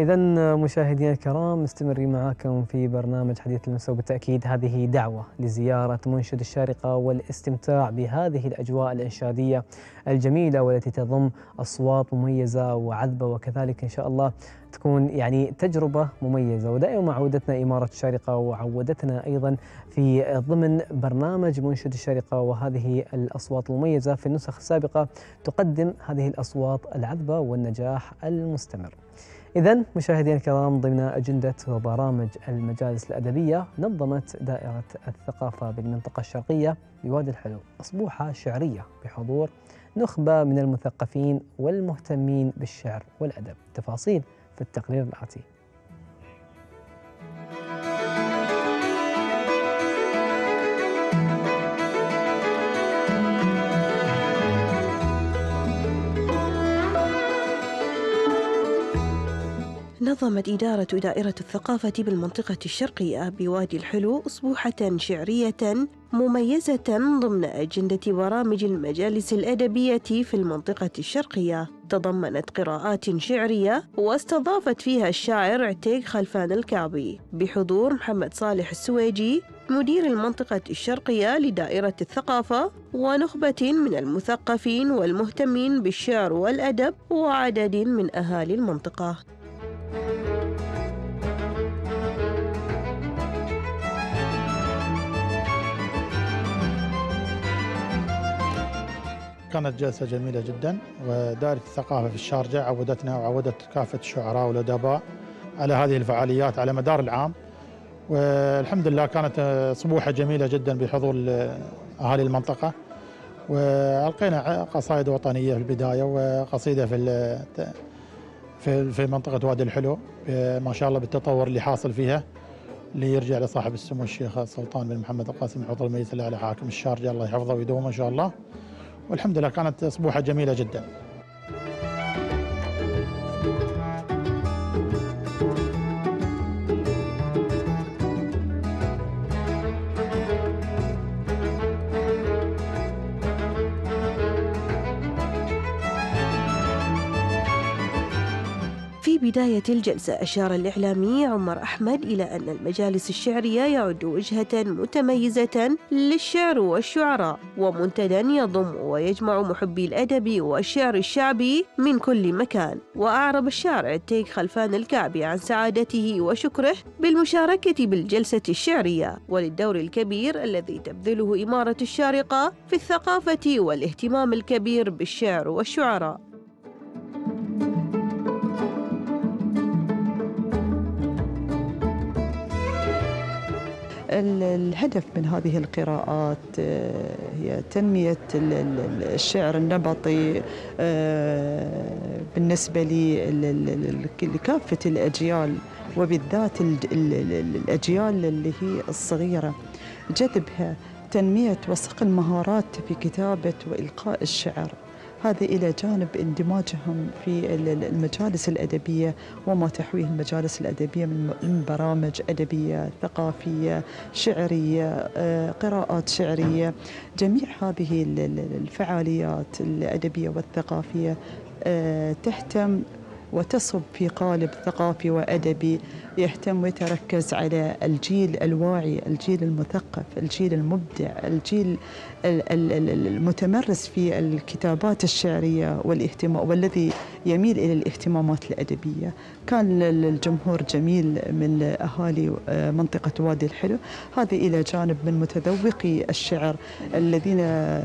إذا مشاهدينا الكرام مستمرين معاكم في برنامج حديث المساء وبالتأكيد هذه دعوة لزيارة منشد الشارقة والاستمتاع بهذه الأجواء الإنشادية الجميلة والتي تضم أصوات مميزة وعذبة وكذلك إن شاء الله تكون يعني تجربة مميزة ودائما عودتنا إمارة الشارقة وعودتنا أيضا في ضمن برنامج منشد الشارقة وهذه الأصوات المميزة في النسخ السابقة تقدم هذه الأصوات العذبة والنجاح المستمر إذا مشاهدينا الكرام ضمن أجندة وبرامج المجالس الأدبية نظمت دائرة الثقافة بالمنطقة الشرقية بوادي الحلو أسبوعها شعرية بحضور نخبة من المثقفين والمهتمين بالشعر والأدب تفاصيل في التقرير الآتي نظمت إدارة دائرة الثقافة بالمنطقة الشرقية بوادي الحلو أسبوحة شعرية مميزة ضمن أجندة برامج المجالس الأدبية في المنطقة الشرقية تضمنت قراءات شعرية واستضافت فيها الشاعر عتيق خلفان الكعبي بحضور محمد صالح السويجي مدير المنطقة الشرقية لدائرة الثقافة ونخبة من المثقفين والمهتمين بالشعر والأدب وعدد من أهالي المنطقة كانت جلسة جميلة جدا ودائرة الثقافة في الشارجة عودتنا وعودت كافة الشعراء والأدباء على هذه الفعاليات على مدار العام والحمد لله كانت صبوحة جميلة جدا بحضور أهالي المنطقة وألقينا قصائد وطنية في البداية وقصيدة في في في منطقة وادي الحلو ما شاء الله بالتطور اللي حاصل فيها اللي يرجع لصاحب السمو الشيخ سلطان بن محمد القاسم حفظ الميت على حاكم الشارجة الله يحفظه ويدومه إن شاء الله والحمد لله كانت أسبوعة جميلة جدا بداية الجلسة أشار الإعلامي عمر أحمد إلى أن المجالس الشعرية يعد وجهة متميزة للشعر والشعراء ومنتدى يضم ويجمع محبي الأدب والشعر الشعبي من كل مكان وأعرب الشاعر التيك خلفان الكعبي عن سعادته وشكره بالمشاركة بالجلسة الشعرية وللدور الكبير الذي تبذله إمارة الشارقة في الثقافة والاهتمام الكبير بالشعر والشعراء الهدف من هذه القراءات آه، هي تنمية الشعر النبطي آه، بالنسبة لكافة الأجيال وبالذات الأجيال اللي هي الصغيرة جذبها تنمية وصق المهارات في كتابة وإلقاء الشعر هذا إلى جانب اندماجهم في المجالس الأدبية وما تحويه المجالس الأدبية من برامج أدبية ثقافية شعرية آه، قراءات شعرية جميع هذه الفعاليات الأدبية والثقافية آه، تهتم وتصب في قالب ثقافي وأدبي يهتم ويتركز على الجيل الواعي الجيل المثقف الجيل المبدع الجيل المتمرس في الكتابات الشعرية والاهتمام والذي يميل إلى الاهتمامات الأدبية كان الجمهور جميل من أهالي آه، منطقة وادي الحلو هذه إلى جانب من متذوقي الشعر الذين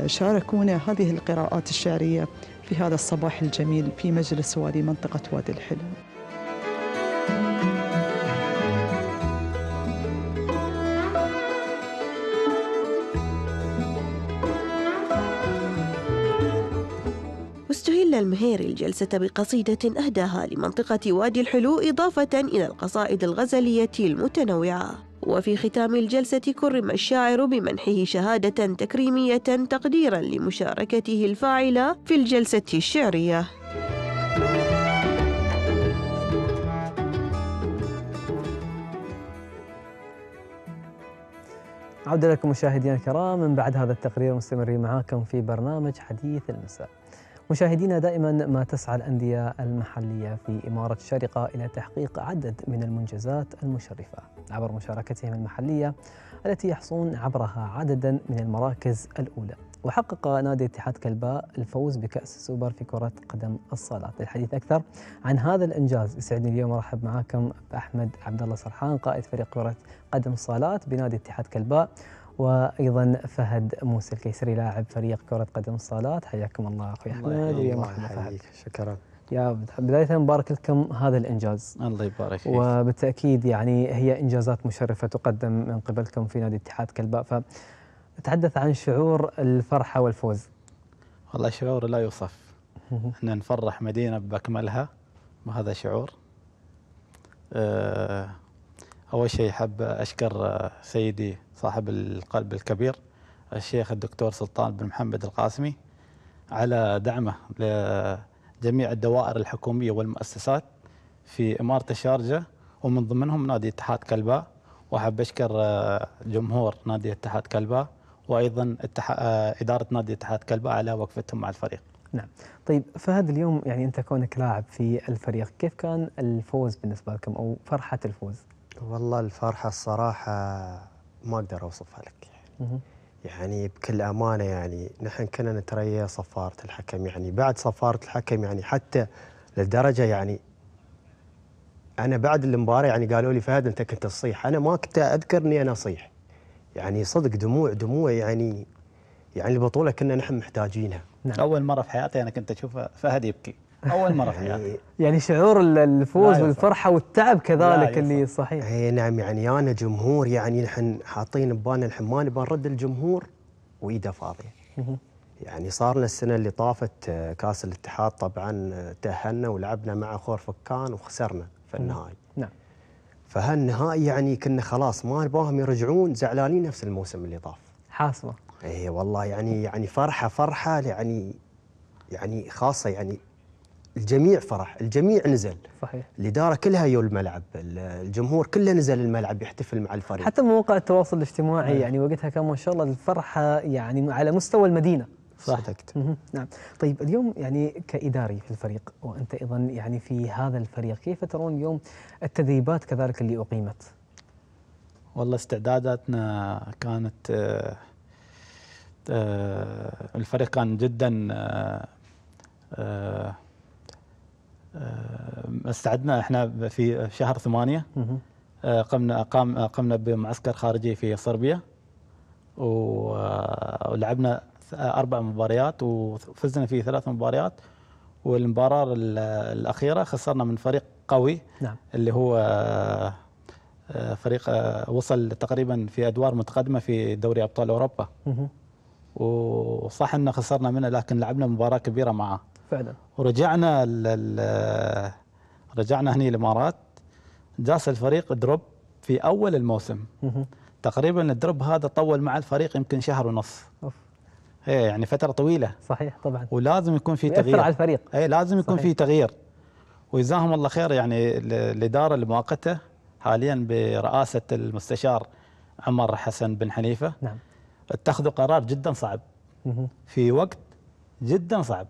شاركونا هذه القراءات الشعرية في هذا الصباح الجميل في مجلس والي منطقة وادي الحلو المهيري الجلسة بقصيدة أهداها لمنطقة وادي الحلو إضافة إلى القصائد الغزلية المتنوعة وفي ختام الجلسة كرم الشاعر بمنحه شهادة تكريمية تقديرا لمشاركته الفاعلة في الجلسة الشعرية عودة لكم مشاهدينا الكرام من بعد هذا التقرير مستمرين معاكم في برنامج حديث المساء مشاهدينا دائما ما تسعى الأندية المحلية في إمارة الشارقة إلى تحقيق عدد من المنجزات المشرفة عبر مشاركتهم المحلية التي يحصون عبرها عددا من المراكز الأولى وحقق نادي اتحاد كلباء الفوز بكأس السوبر في كرة قدم الصالات للحديث أكثر عن هذا الإنجاز يسعدني اليوم أرحب معكم بأحمد عبد الله سرحان قائد فريق كرة قدم الصالات بنادي اتحاد كلباء وايضا فهد موسى الكيسري لاعب فريق كره قدم الصالات حياكم الله اخوي احمد ويا مرحبا فهد شكرا يا بداية مبارك لكم هذا الإنجاز الله يبارك فيك وبالتأكيد يعني هي إنجازات مشرفة تقدم من قبلكم في نادي اتحاد كلباء فتحدث عن شعور الفرحة والفوز والله شعور لا يوصف احنا نفرح مدينة بأكملها وهذا شعور آه، أول شيء حاب أشكر سيدي صاحب القلب الكبير الشيخ الدكتور سلطان بن محمد القاسمي على دعمه لجميع الدوائر الحكومية والمؤسسات في إمارة الشارجة ومن ضمنهم نادي اتحاد كلباء وأحب أشكر جمهور نادي اتحاد كلباء وأيضا إدارة نادي اتحاد كلباء على وقفتهم مع الفريق نعم طيب فهد اليوم يعني أنت كونك لاعب في الفريق كيف كان الفوز بالنسبة لكم أو فرحة الفوز؟ والله الفرحة الصراحة ما أقدر أوصفها لك يعني. يعني بكل أمانة يعني نحن كنا نتريى صفارة الحكم يعني بعد صفارة الحكم يعني حتى لدرجة يعني أنا بعد المباراة يعني قالوا لي فهد أنت كنت تصيح أنا ما كنت أذكر أني أنا أصيح يعني صدق دموع دموع يعني يعني البطولة كنا نحن محتاجينها نعم. أول مرة في حياتي أنا كنت أشوف فهد يبكي اول مره في يعني, يعني شعور الفوز والفرحه والتعب كذلك اللي صحيح اي نعم يعني انا جمهور يعني نحن حاطين ببالنا الحين ما نبغى نرد الجمهور وايده فاضيه يعني صار لنا السنه اللي طافت آه، كاس الاتحاد طبعا آه، تاهلنا ولعبنا مع خور فكان وخسرنا في النهائي نعم فهالنهائي يعني كنا خلاص ما نبغاهم يرجعون زعلانين نفس الموسم اللي طاف حاسمه اي والله يعني يعني فرحه فرحه يعني يعني خاصه يعني الجميع فرح الجميع نزل صحيح الاداره كلها يو الملعب الجمهور كله نزل الملعب يحتفل مع الفريق حتى مواقع التواصل الاجتماعي إيه. يعني وقتها كان ما شاء الله الفرحه يعني على مستوى المدينه صدقت نعم طيب اليوم يعني كاداري في الفريق وانت ايضا يعني في هذا الفريق كيف ترون اليوم التدريبات كذلك اللي اقيمت والله استعداداتنا كانت آه، آه، الفريق كان جدا آه، آه، استعدنا احنا في شهر ثمانية آه، قمنا قام قمنا بمعسكر خارجي في صربيا آه، ولعبنا اربع مباريات وفزنا في ثلاث مباريات والمباراة الأخيرة خسرنا من فريق قوي نعم. اللي هو فريق وصل تقريبا في أدوار متقدمة في دوري أبطال أوروبا وصح أن خسرنا منه لكن لعبنا مباراة كبيرة معه فعلا ورجعنا لل... رجعنا هني الامارات جاس الفريق دروب في اول الموسم تقريبا الدروب هذا طول مع الفريق يمكن شهر ونص أوف. ايه يعني فتره طويله صحيح طبعا ولازم يكون في تغيير على الفريق اي لازم يكون في تغيير وجزاهم الله خير يعني الاداره المؤقته حاليا برئاسه المستشار عمر حسن بن حنيفه نعم اتخذوا قرار جدا صعب في وقت جدا صعب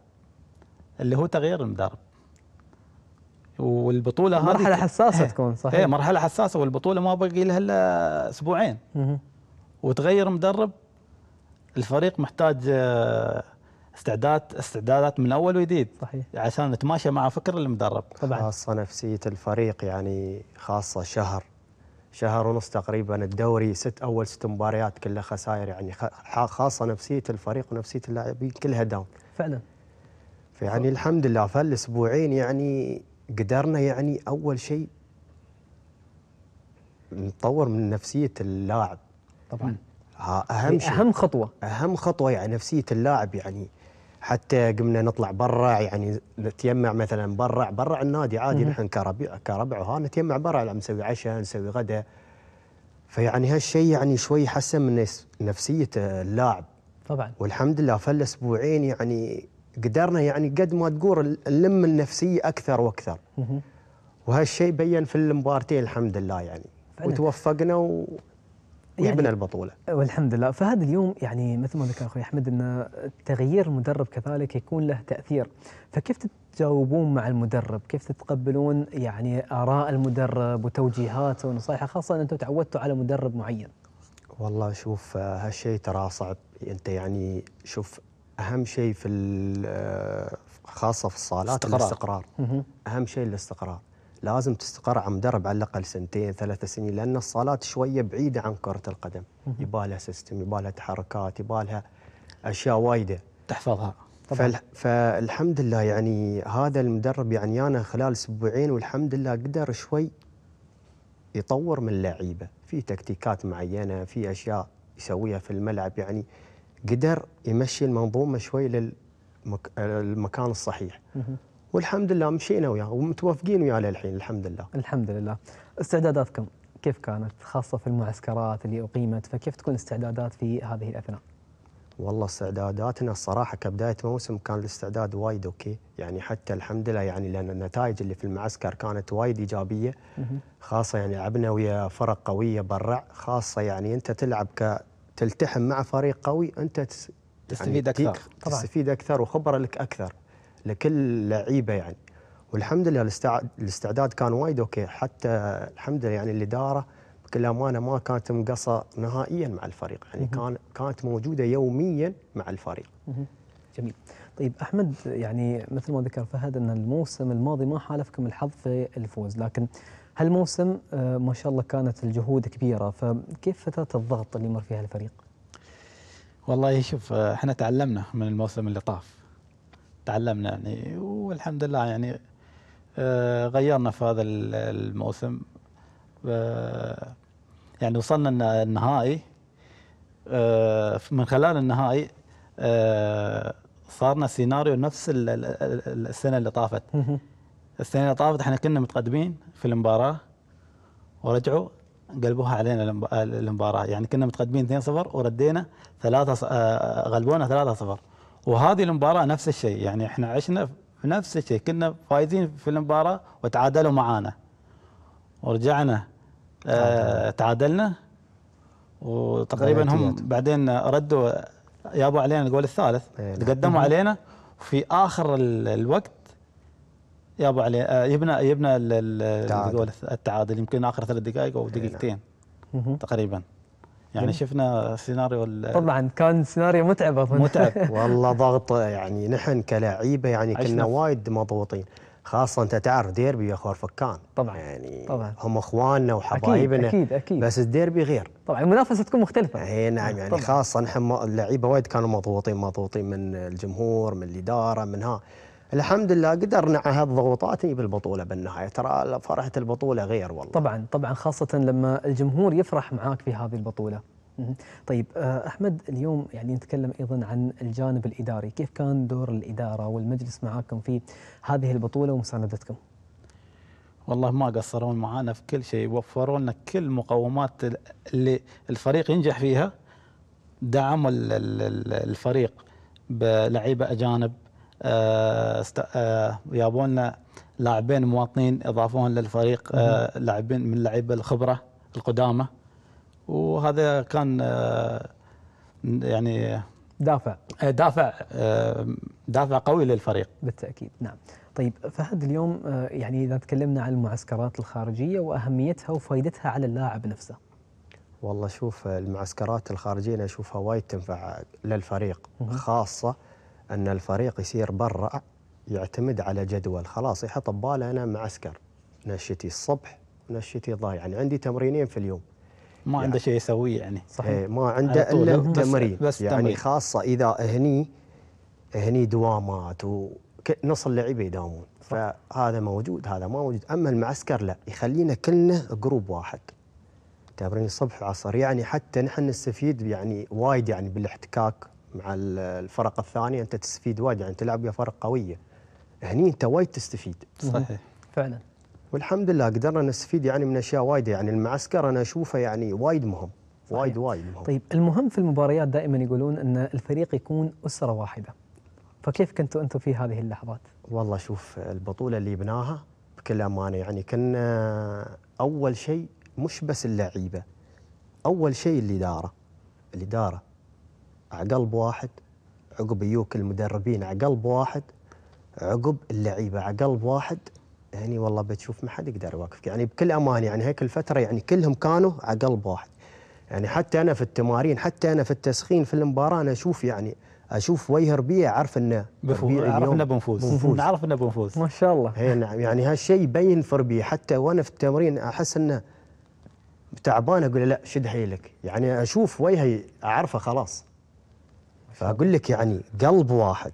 اللي هو تغيير المدرب والبطوله هذه مرحله حساسه إيه. تكون صحيح ايه مرحله حساسه والبطوله ما بقي لها الا اسبوعين وتغير مدرب الفريق محتاج آه، استعداد استعدادات من اول وجديد صحيح عشان نتماشى مع فكر المدرب طبعا خاصه نفسيه الفريق يعني خاصه شهر شهر ونص تقريبا الدوري ست اول ست مباريات كلها خسائر يعني خاصه نفسيه الفريق ونفسيه اللاعبين كلها داون فعلا فيعني الحمد لله فالاسبوعين يعني قدرنا يعني اول شيء نطور من نفسيه اللاعب طبعا اهم شيء اهم خطوه اهم خطوه يعني نفسيه اللاعب يعني حتى قمنا نطلع برا يعني نتيمع مثلا برا برا النادي عادي نحن كربع كربع وها نتيمع برا نسوي عشاء نسوي غدا فيعني هالشيء يعني شوي حسن من نفسيه اللاعب طبعا والحمد لله فالاسبوعين يعني قدرنا يعني قد ما تقول نلم النفسيه اكثر واكثر وهالشيء بين في المبارتين الحمد لله يعني فعلا. وتوفقنا و... وجبنا يعني البطوله والحمد لله فهذا اليوم يعني مثل ما ذكر اخوي احمد ان تغيير المدرب كذلك يكون له تاثير فكيف تتجاوبون مع المدرب كيف تتقبلون يعني اراء المدرب وتوجيهاته ونصائحه خاصه ان انتم تعودتوا على مدرب معين والله شوف آه، هالشيء ترى صعب انت يعني شوف اهم شيء في آه، خاصه في الصالات استقرار. الاستقرار اهم شيء الاستقرار لازم تستقر على مدرب على الاقل سنتين ثلاث سنين لان الصالات شويه بعيده عن كره القدم يبالها سيستم يبالها تحركات يبالها اشياء وايده تحفظها طبعا. فالحمد لله يعني هذا المدرب يعني انا خلال اسبوعين والحمد لله قدر شوي يطور من اللعيبه في تكتيكات معينه في اشياء يسويها في الملعب يعني قدر يمشي المنظومه شوي للمكان للمك... الصحيح والحمد لله مشينا وياه ومتوافقين وياه للحين الحمد لله الحمد لله استعداداتكم كيف كانت خاصة في المعسكرات اللي أقيمت فكيف تكون الاستعدادات في هذه الأثناء؟ والله استعداداتنا الصراحة كبداية موسم كان الاستعداد وايد أوكي يعني حتى الحمد لله يعني لأن النتائج اللي في المعسكر كانت وايد إيجابية خاصة يعني لعبنا ويا فرق قوية برع خاصة يعني أنت تلعب ك تلتحم مع فريق قوي أنت يعني تستفيد يعني أكثر طبعا. تستفيد أكثر وخبرة لك أكثر لكل لعيبة يعني والحمد لله الاستعداد كان وايد أوكي حتى الحمد لله يعني الإدارة بكل امانه ما كانت مقصه نهائيا مع الفريق يعني كان كانت موجوده يوميا مع الفريق جميل طيب احمد يعني مثل ما ذكر فهد ان الموسم الماضي ما حالفكم الحظ في الفوز لكن هالموسم آه، ما شاء الله كانت الجهود كبيرة فكيف فترة الضغط اللي مر فيها الفريق؟ والله شوف آه، احنا تعلمنا من الموسم اللي طاف تعلمنا يعني والحمد لله يعني آه، غيرنا في هذا الموسم يعني وصلنا النهائي من خلال النهائي صارنا سيناريو نفس السنه اللي طافت الثانية طافت احنا كنا متقدمين في المباراة ورجعوا قلبوها علينا المباراة آه، يعني كنا متقدمين 2-0 وردينا 3 آه، آه، غلبونا 3-0 وهذه المباراة نفس الشيء يعني احنا عشنا نفس الشيء كنا فايزين في المباراة وتعادلوا معانا ورجعنا تعادلنا وتقريبا هم بعدين ردوا يابوا علينا الجول الثالث إيه، نعم. تقدموا علينا في اخر الوقت يا ابو علي آه، يبنى يبنى التعادل, التعادل يمكن اخر ثلاث دقائق او إيه، دقيقتين نعم. تقريبا يعني شفنا سيناريو طبعا كان سيناريو متعب اظن متعب والله ضغط يعني نحن كلاعيبه يعني كنا وايد مضغوطين خاصه انت تعرف ديربي يا خور فكان طبعا يعني طبعا هم اخواننا وحبايبنا اكيد اكيد بس الديربي غير طبعا المنافسه تكون مختلفه اي نعم يعني طبعًا. خاصه نحن اللعيبه وايد كانوا مضغوطين مضغوطين من الجمهور من الاداره من ها الحمد لله قدرنا على هالضغوطات نجيب البطوله بالنهايه ترى فرحه البطوله غير والله طبعا طبعا خاصه لما الجمهور يفرح معاك في هذه البطوله طيب آه، احمد اليوم يعني نتكلم ايضا عن الجانب الاداري كيف كان دور الاداره والمجلس معاكم في هذه البطوله ومساندتكم والله ما قصرون معانا في كل شيء وفروا لنا كل المقومات اللي الفريق ينجح فيها دعم الفريق بلعيبه اجانب جابوا آه، آه، لاعبين مواطنين اضافوهم للفريق آه، لاعبين من لعيبه الخبره القدامى وهذا كان يعني دافع دافع دافع قوي للفريق بالتاكيد نعم طيب فهد اليوم يعني اذا تكلمنا عن المعسكرات الخارجيه واهميتها وفائدتها على اللاعب نفسه والله شوف المعسكرات الخارجيه انا اشوفها وايد تنفع للفريق خاصه ان الفريق يصير برا يعتمد على جدول خلاص يحط بباله انا معسكر نشتي الصبح نشتي ضايع يعني عندي تمرينين في اليوم ما يعني عنده شيء يسويه يعني إيه، صحيح ما عنده الا تمرين بس يعني تمرين. خاصه اذا هني هني دوامات ونص اللعيبه يداومون فهذا موجود هذا ما موجود اما المعسكر لا يخلينا كلنا جروب واحد تمرين الصبح وعصر يعني حتى نحن نستفيد يعني وايد يعني بالاحتكاك مع الفرق الثانيه انت تستفيد وايد يعني تلعب ويا فرق قويه هني انت وايد تستفيد صحيح فعلا والحمد لله قدرنا نستفيد يعني من اشياء وايده يعني المعسكر انا اشوفه يعني وايد مهم صحيح. وايد وايد مهم. طيب المهم في المباريات دائما يقولون ان الفريق يكون اسره واحده فكيف كنتوا انتم في هذه اللحظات؟ والله شوف البطوله اللي بناها بكل امانه يعني كنا اول شيء مش بس اللعيبه اول شيء الاداره الاداره عقلب واحد عقب يوك المدربين عقلب واحد عقب اللعيبه عقلب واحد هني والله بتشوف ما حد يقدر يوقفك يعني بكل امان يعني هيك الفتره يعني كلهم كانوا عقلب واحد يعني حتى انا في التمارين حتى انا في التسخين في المباراه انا اشوف يعني اشوف وجه ربيع اعرف انه اعرف انه بنفوز نعرف انه بنفوز ما شاء الله اي نعم يعني هالشيء يبين في ربيع حتى وانا في التمرين احس انه تعبان اقول لا شد حيلك يعني اشوف وجهي اعرفه خلاص فاقول لك يعني قلب واحد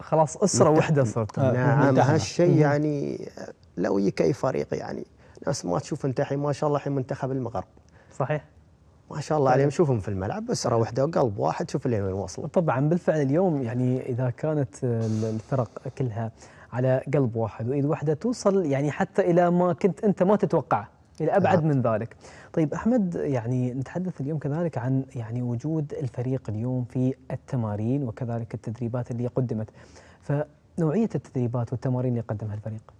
خلاص اسره واحده صرت نعم هالشيء آه، يعني لو يك اي فريق يعني ناس ما تشوف انت الحين ما شاء الله الحين منتخب المغرب صحيح ما شاء الله عليهم طيب. شوفهم في الملعب اسره واحده وقلب واحد شوف لين وين وصلوا طبعا بالفعل اليوم يعني اذا كانت آه، الفرق كلها على قلب واحد وايد واحده توصل يعني حتى الى ما كنت انت ما تتوقعه إلى أبعد من ذلك طيب أحمد يعني نتحدث اليوم كذلك عن يعني وجود الفريق اليوم في التمارين وكذلك التدريبات اللي قدمت فنوعية التدريبات والتمارين اللي قدمها الفريق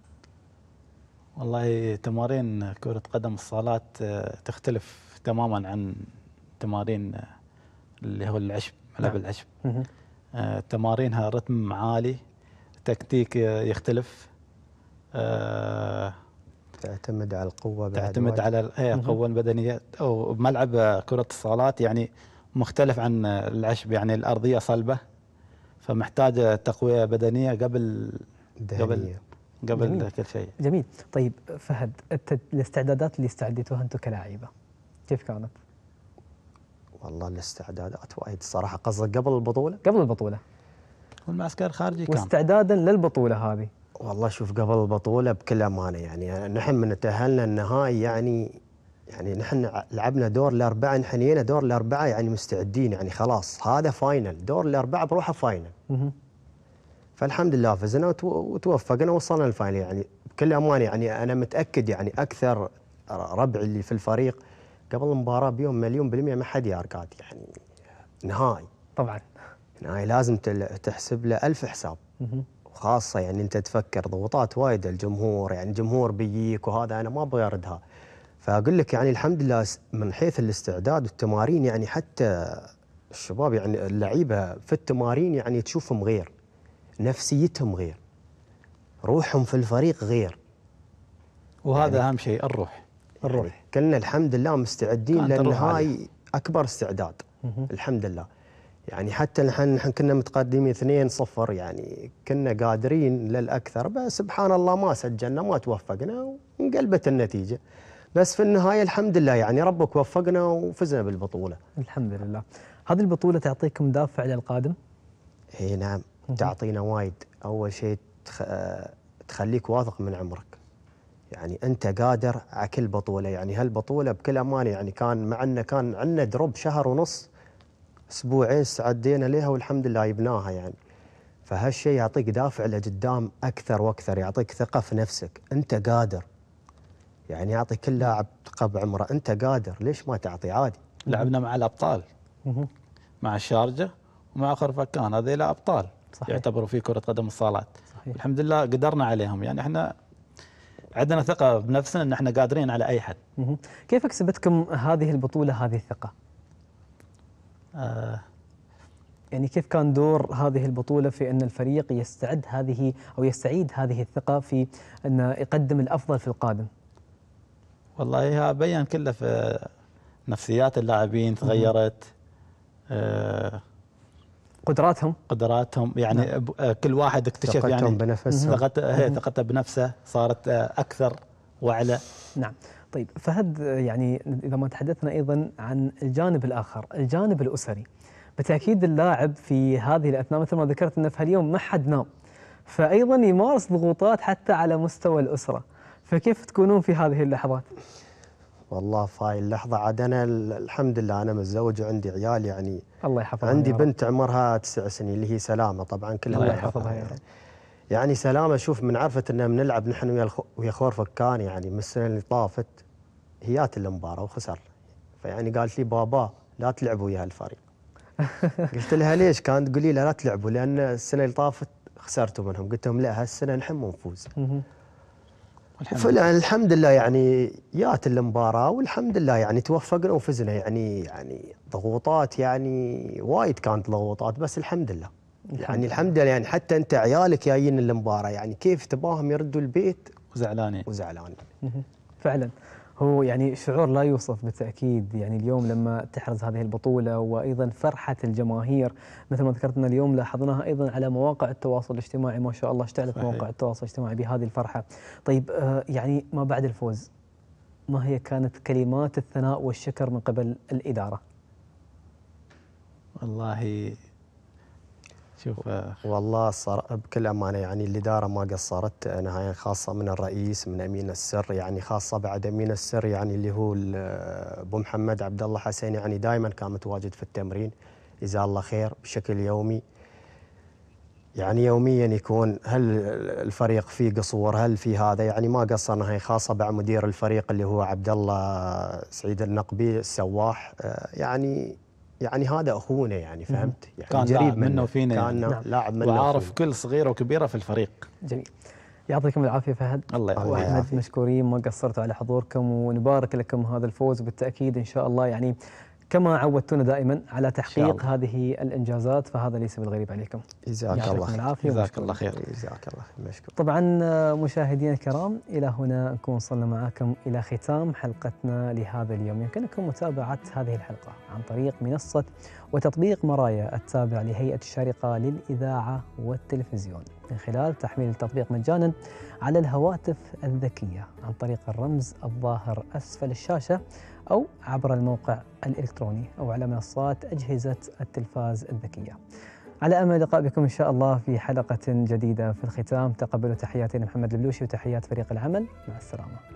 والله تمارين كرة قدم الصالات آه، تختلف تماما عن تمارين آه، اللي هو العشب ملعب نعم. العشب آه، تمارينها رتم عالي تكتيك يختلف تعتمد على القوة تعتمد على القوة إيه، البدنية أو ملعب كرة الصالات يعني مختلف عن العشب يعني الأرضية صلبة فمحتاج تقوية بدنية قبل دهنية. قبل قبل كل شيء جميل طيب فهد الاستعدادات اللي استعديتوها أنتم كلاعيبة كيف كانت؟ والله الاستعدادات وايد الصراحة قصدك قبل البطولة؟ قبل البطولة والمعسكر الخارجي كان واستعدادا للبطولة هذه والله شوف قبل البطوله بكل امانه يعني نحن من تاهلنا النهائي يعني يعني نحن لعبنا دور الاربعه نحن جينا دور الاربعه يعني مستعدين يعني خلاص هذا فاينل دور الاربعه بروحه فاينل. فالحمد لله فزنا وتوفقنا وصلنا الفاينل يعني بكل امانه يعني انا متاكد يعني اكثر ربعي اللي في الفريق قبل المباراه بيوم مليون بالميه ما حد ياركات يعني نهائي. طبعا. نهائي لازم تحسب له ألف حساب. خاصة يعني أنت تفكر ضغوطات وايد الجمهور يعني الجمهور بيجيك وهذا أنا ما أبغى أردها فأقول لك يعني الحمد لله من حيث الاستعداد والتمارين يعني حتى الشباب يعني اللعيبة في التمارين يعني تشوفهم غير نفسيتهم غير روحهم في الفريق غير وهذا يعني أهم شيء الروح الروح كلنا الحمد لله مستعدين لأن هاي أكبر استعداد الحمد لله يعني حتى نحن كنا متقدمين 2 0 يعني كنا قادرين للاكثر بس سبحان الله ما سجلنا ما توفقنا وانقلبت النتيجه بس في النهايه الحمد لله يعني ربك وفقنا وفزنا بالبطوله الحمد لله هذه البطوله تعطيكم دافع للقادم اي نعم تعطينا وايد اول شيء تخ... تخليك واثق من عمرك يعني انت قادر على كل بطوله يعني هالبطوله بكل امانه يعني كان مع انه كان عندنا دروب شهر ونص اسبوعين استعدينا لها والحمد لله جبناها يعني فهالشيء يعطيك دافع لقدام اكثر واكثر يعطيك ثقه في نفسك انت قادر يعني يعطي كل لاعب ثقه بعمره انت قادر ليش ما تعطي عادي لعبنا مع الابطال مع الشارجه ومع خرفكان هذول ابطال صحيح. يعتبروا في كره قدم الصالات صحيح. الحمد لله قدرنا عليهم يعني احنا عندنا ثقه بنفسنا ان احنا قادرين على اي حد كيف كسبتكم هذه البطوله هذه الثقه آه، يعني كيف كان دور هذه البطولة في أن الفريق يستعد هذه أو يستعيد هذه الثقة في أن يقدم الأفضل في القادم والله بين كله في نفسيات اللاعبين تغيرت آه، قدراتهم قدراتهم يعني نعم. آه، كل واحد اكتشف يعني بنفسه ثقته بنفسه صارت اكثر واعلى نعم طيب فهد يعني اذا ما تحدثنا ايضا عن الجانب الاخر، الجانب الاسري. بالتاكيد اللاعب في هذه الاثناء مثل ما ذكرت انه في هاليوم ما حد نام. فايضا يمارس ضغوطات حتى على مستوى الاسره. فكيف تكونون في هذه اللحظات؟ والله في هاي اللحظة عاد أنا الحمد لله أنا متزوج وعندي عيال يعني الله يحفظها عندي بنت عمرها تسع سنين اللي هي سلامة طبعا كلها الله يحفظها يعني. يعني سلامة شوف من عرفت انه بنلعب نحن ويا ويا خور فكان يعني من السنة اللي طافت هيات المباراة وخسر فيعني قالت لي بابا لا تلعبوا ويا الفريق قلت لها ليش؟ كانت تقول لي لا, تلعبوا لان السنة اللي طافت خسرتوا منهم قلت لهم لا هالسنة نحن ونفوز فالان الحمد لله يعني جات المباراه والحمد لله يعني توفقنا وفزنا يعني يعني ضغوطات يعني وايد كانت ضغوطات بس الحمد لله يعني الحمد لله يعني حتى انت عيالك جايين المباراه يعني كيف تباهم يردوا البيت وزعلانين وزعلانين فعلا هو يعني شعور لا يوصف بالتاكيد يعني اليوم لما تحرز هذه البطوله وايضا فرحه الجماهير مثل ما ذكرتنا اليوم لاحظناها ايضا على مواقع التواصل الاجتماعي ما شاء الله اشتعلت مواقع التواصل الاجتماعي بهذه الفرحه. طيب آه يعني ما بعد الفوز ما هي كانت كلمات الثناء والشكر من قبل الاداره؟ والله شوف والله صار بكل امانه يعني الاداره ما قصرت نهايه خاصه من الرئيس من امين السر يعني خاصه بعد امين السر يعني اللي هو ابو محمد عبد الله حسين يعني دائما كان متواجد في التمرين جزاه الله خير بشكل يومي يعني يوميا يكون هل الفريق فيه قصور هل في هذا يعني ما قصرنا هي خاصه بعد مدير الفريق اللي هو عبد الله سعيد النقبي السواح آه، يعني يعني هذا اخونا يعني فهمت يعني كان قريب منه وفينا يعني. كان نعم. لاعب منه وعارف كل صغيره وكبيره في الفريق جميل يعطيكم العافيه فهد الله يعافيك واحمد مشكورين ما قصرتوا على حضوركم ونبارك لكم هذا الفوز بالتاكيد ان شاء الله يعني كما عودتونا دائما على تحقيق هذه الانجازات فهذا ليس بالغريب عليكم. جزاك الله خير. جزاك الله خير. جزاك الله خير مشكور. طبعا مشاهدينا الكرام الى هنا نكون وصلنا معكم الى ختام حلقتنا لهذا اليوم، يمكنكم متابعه هذه الحلقه عن طريق منصه وتطبيق مرايا التابع لهيئه الشارقه للاذاعه والتلفزيون من خلال تحميل التطبيق مجانا على الهواتف الذكيه عن طريق الرمز الظاهر اسفل الشاشه أو عبر الموقع الإلكتروني أو على منصات أجهزة التلفاز الذكية على امل اللقاء بكم ان شاء الله في حلقه جديده في الختام تقبلوا تحياتي محمد البلوشي وتحيات فريق العمل مع السلامه